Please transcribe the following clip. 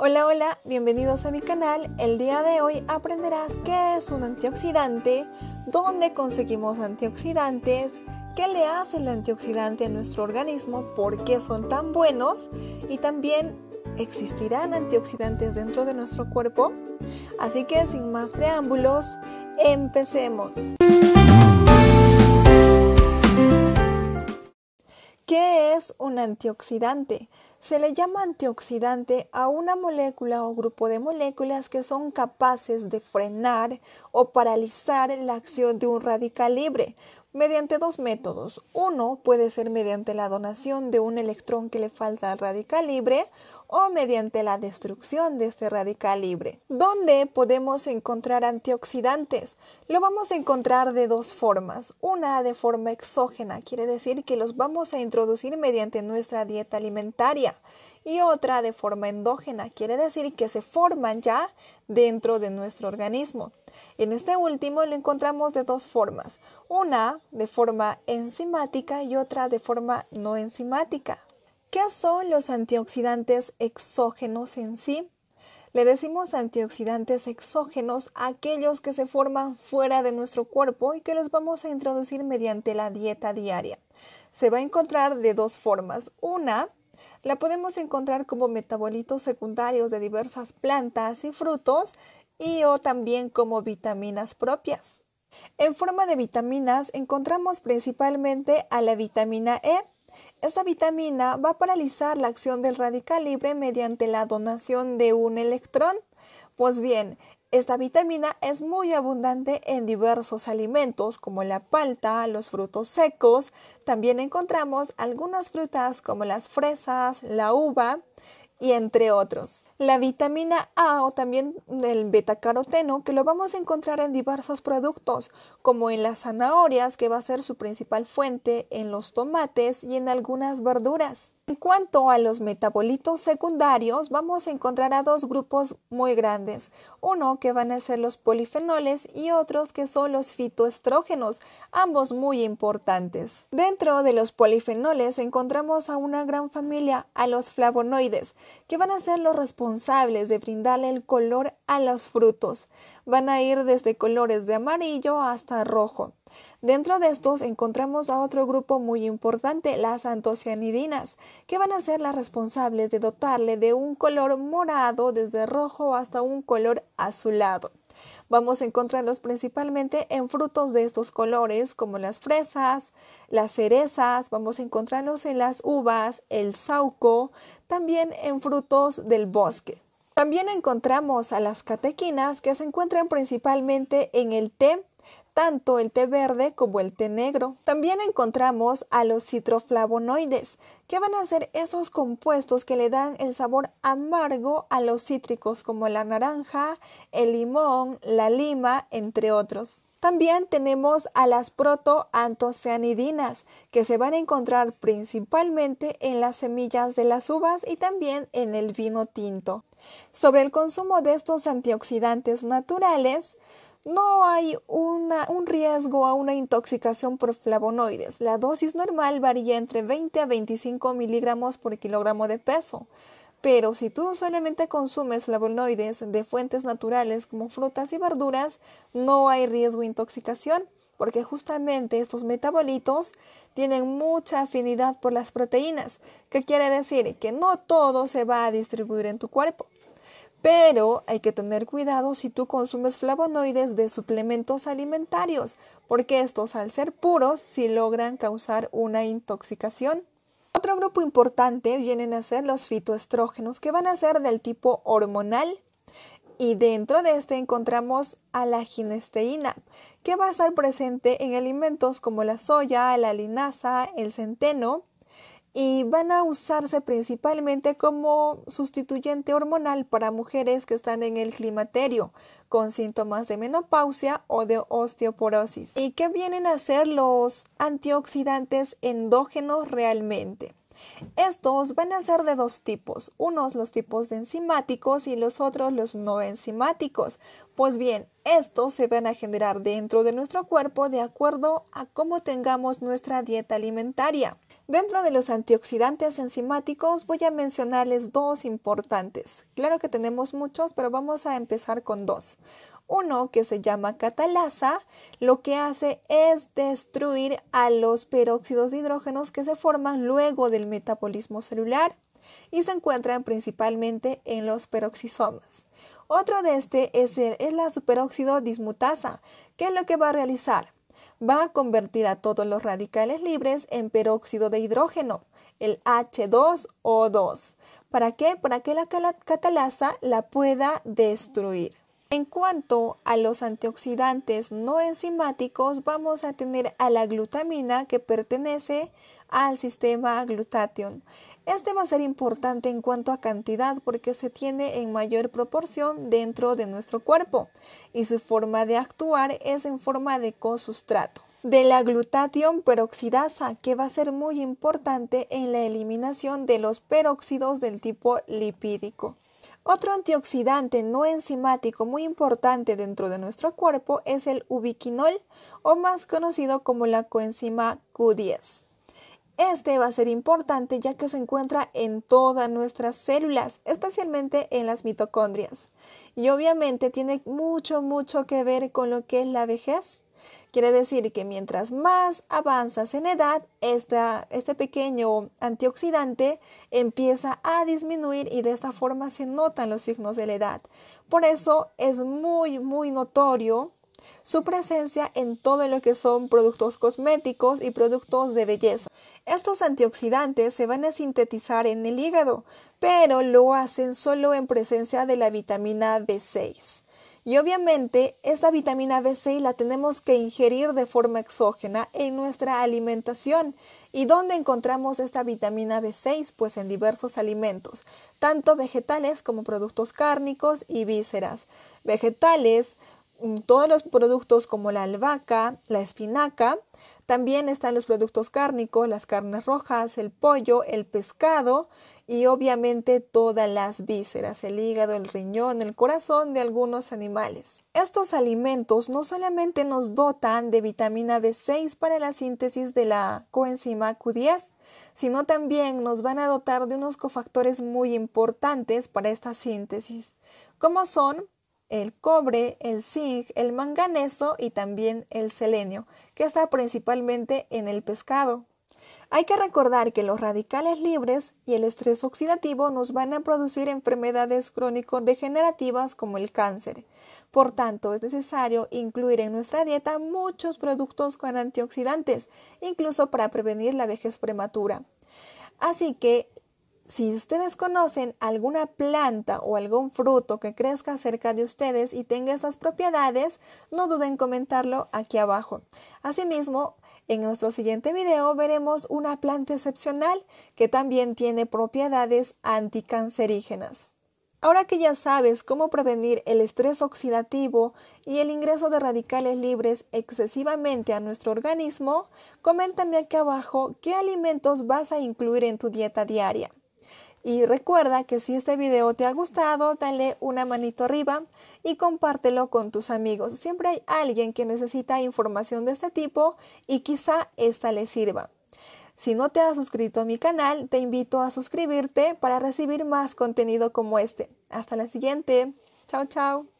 Hola, hola, bienvenidos a mi canal. El día de hoy aprenderás qué es un antioxidante, dónde conseguimos antioxidantes, qué le hace el antioxidante a nuestro organismo, por qué son tan buenos y también existirán antioxidantes dentro de nuestro cuerpo. Así que sin más preámbulos, empecemos. ¿Qué es un antioxidante? Se le llama antioxidante a una molécula o grupo de moléculas que son capaces de frenar o paralizar la acción de un radical libre mediante dos métodos. Uno puede ser mediante la donación de un electrón que le falta al radical libre o mediante la destrucción de este radical libre, ¿Dónde podemos encontrar antioxidantes. Lo vamos a encontrar de dos formas. Una de forma exógena, quiere decir que los vamos a introducir mediante nuestra dieta alimentaria y otra de forma endógena, quiere decir que se forman ya dentro de nuestro organismo. En este último lo encontramos de dos formas, una de forma enzimática y otra de forma no enzimática. ¿Qué son los antioxidantes exógenos en sí? Le decimos antioxidantes exógenos aquellos que se forman fuera de nuestro cuerpo y que los vamos a introducir mediante la dieta diaria. Se va a encontrar de dos formas. Una la podemos encontrar como metabolitos secundarios de diversas plantas y frutos y o también como vitaminas propias. En forma de vitaminas encontramos principalmente a la vitamina E. Esta vitamina va a paralizar la acción del radical libre mediante la donación de un electrón. Pues bien, esta vitamina es muy abundante en diversos alimentos como la palta, los frutos secos. También encontramos algunas frutas como las fresas, la uva y entre otros. La vitamina A o también el betacaroteno que lo vamos a encontrar en diversos productos como en las zanahorias que va a ser su principal fuente, en los tomates y en algunas verduras. En cuanto a los metabolitos secundarios, vamos a encontrar a dos grupos muy grandes. Uno que van a ser los polifenoles y otros que son los fitoestrógenos, ambos muy importantes. Dentro de los polifenoles encontramos a una gran familia, a los flavonoides, que van a ser los responsables de brindarle el color a los frutos. Van a ir desde colores de amarillo hasta rojo. Dentro de estos encontramos a otro grupo muy importante, las antocianidinas, que van a ser las responsables de dotarle de un color morado desde rojo hasta un color azulado. Vamos a encontrarlos principalmente en frutos de estos colores como las fresas, las cerezas, vamos a encontrarlos en las uvas, el sauco, también en frutos del bosque. También encontramos a las catequinas que se encuentran principalmente en el té, tanto el té verde como el té negro. También encontramos a los citroflavonoides, que van a ser esos compuestos que le dan el sabor amargo a los cítricos, como la naranja, el limón, la lima, entre otros. También tenemos a las protoantocianidinas, que se van a encontrar principalmente en las semillas de las uvas y también en el vino tinto. Sobre el consumo de estos antioxidantes naturales, no hay un riesgo a una intoxicación por flavonoides. La dosis normal varía entre 20 a 25 miligramos por kilogramo de peso. Pero si tú solamente consumes flavonoides de fuentes naturales como frutas y verduras, no hay riesgo de intoxicación, porque justamente estos metabolitos tienen mucha afinidad por las proteínas, que quiere decir que no todo se va a distribuir en tu cuerpo. Pero hay que tener cuidado si tú consumes flavonoides de suplementos alimentarios, porque estos al ser puros sí logran causar una intoxicación. Otro grupo importante vienen a ser los fitoestrógenos, que van a ser del tipo hormonal. Y dentro de este encontramos a la ginesteína, que va a estar presente en alimentos como la soya, la linaza, el centeno, y van a usarse principalmente como sustituyente hormonal para mujeres que están en el climaterio con síntomas de menopausia o de osteoporosis. ¿Y qué vienen a ser los antioxidantes endógenos realmente? Estos van a ser de dos tipos, unos los tipos enzimáticos y los otros los no enzimáticos. Pues bien, estos se van a generar dentro de nuestro cuerpo de acuerdo a cómo tengamos nuestra dieta alimentaria. Dentro de los antioxidantes enzimáticos voy a mencionarles dos importantes. Claro que tenemos muchos, pero vamos a empezar con dos. Uno que se llama catalasa, lo que hace es destruir a los peróxidos de hidrógenos que se forman luego del metabolismo celular y se encuentran principalmente en los peroxisomas. Otro de este es, la superóxido dismutasa, que es lo que va a realizar va a convertir a todos los radicales libres en peróxido de hidrógeno, el H2O2. ¿Para qué? Para que la catalasa la pueda destruir. En cuanto a los antioxidantes no enzimáticos, vamos a tener a la glutamina que pertenece al sistema glutatión. Este va a ser importante en cuanto a cantidad porque se tiene en mayor proporción dentro de nuestro cuerpo y su forma de actuar es en forma de cosustrato de la glutatión peroxidasa, que va a ser muy importante en la eliminación de los peróxidos del tipo lipídico. Otro antioxidante no enzimático muy importante dentro de nuestro cuerpo es el ubiquinol, o más conocido como la coenzima Q10. Este va a ser importante ya que se encuentra en todas nuestras células, especialmente en las mitocondrias. Y obviamente tiene mucho, mucho que ver con lo que es la vejez. Quiere decir que mientras más avanzas en edad, este pequeño antioxidante empieza a disminuir y de esta forma se notan los signos de la edad. Por eso es muy, muy notorio su presencia en todo lo que son productos cosméticos y productos de belleza. Estos antioxidantes se van a sintetizar en el hígado, pero lo hacen solo en presencia de la vitamina B6. Y obviamente esa vitamina B6 la tenemos que ingerir de forma exógena en nuestra alimentación. ¿Y dónde encontramos esta vitamina B6? Pues en diversos alimentos, tanto vegetales como productos cárnicos y vísceras. Vegetales, Mm, todos los productos como la albahaca, la espinaca, también están los productos cárnicos, las carnes rojas, el pollo, el pescado y obviamente todas las vísceras, el hígado, el riñón, el corazón de algunos animales. Estos alimentos no solamente nos dotan de vitamina B6 para la síntesis de la coenzima Q10, sino también nos van a dotar de unos cofactores muy importantes para esta síntesis, como son el cobre, el zinc, el manganeso y también el selenio, que está principalmente en el pescado. Hay que recordar que los radicales libres y el estrés oxidativo nos van a producir enfermedades crónico-degenerativas como el cáncer. Por tanto, es necesario incluir en nuestra dieta muchos productos con antioxidantes, incluso para prevenir la vejez prematura. Así que si ustedes conocen alguna planta o algún fruto que crezca cerca de ustedes y tenga esas propiedades, no duden en comentarlo aquí abajo. Asimismo, en nuestro siguiente video veremos una planta excepcional que también tiene propiedades anticancerígenas. Ahora que ya sabes cómo prevenir el estrés oxidativo y el ingreso de radicales libres excesivamente a nuestro organismo, coméntame aquí abajo qué alimentos vas a incluir en tu dieta diaria. Y recuerda que si este video te ha gustado, dale una manito arriba y compártelo con tus amigos. Siempre hay alguien que necesita información de este tipo y quizá esta le sirva. Si no te has suscrito a mi canal, te invito a suscribirte para recibir más contenido como este. Hasta la siguiente. Chao, chao.